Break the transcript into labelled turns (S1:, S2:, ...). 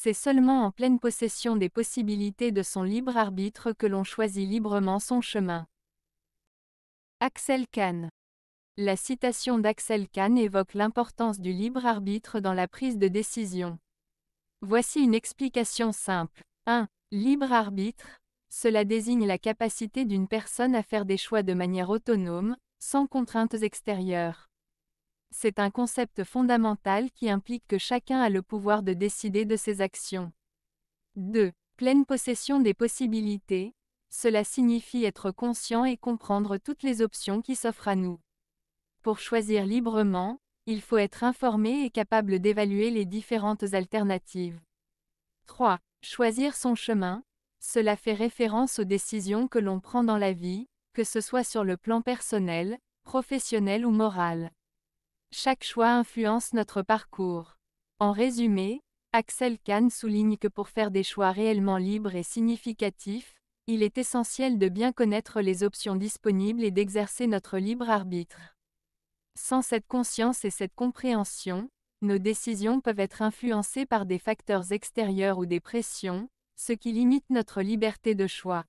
S1: C'est seulement en pleine possession des possibilités de son libre arbitre que l'on choisit librement son chemin. Axel Kahn La citation d'Axel Kahn évoque l'importance du libre arbitre dans la prise de décision. Voici une explication simple. 1. Libre arbitre, cela désigne la capacité d'une personne à faire des choix de manière autonome, sans contraintes extérieures. C'est un concept fondamental qui implique que chacun a le pouvoir de décider de ses actions. 2. Pleine possession des possibilités. Cela signifie être conscient et comprendre toutes les options qui s'offrent à nous. Pour choisir librement, il faut être informé et capable d'évaluer les différentes alternatives. 3. Choisir son chemin. Cela fait référence aux décisions que l'on prend dans la vie, que ce soit sur le plan personnel, professionnel ou moral. Chaque choix influence notre parcours. En résumé, Axel Kahn souligne que pour faire des choix réellement libres et significatifs, il est essentiel de bien connaître les options disponibles et d'exercer notre libre arbitre. Sans cette conscience et cette compréhension, nos décisions peuvent être influencées par des facteurs extérieurs ou des pressions, ce qui limite notre liberté de choix.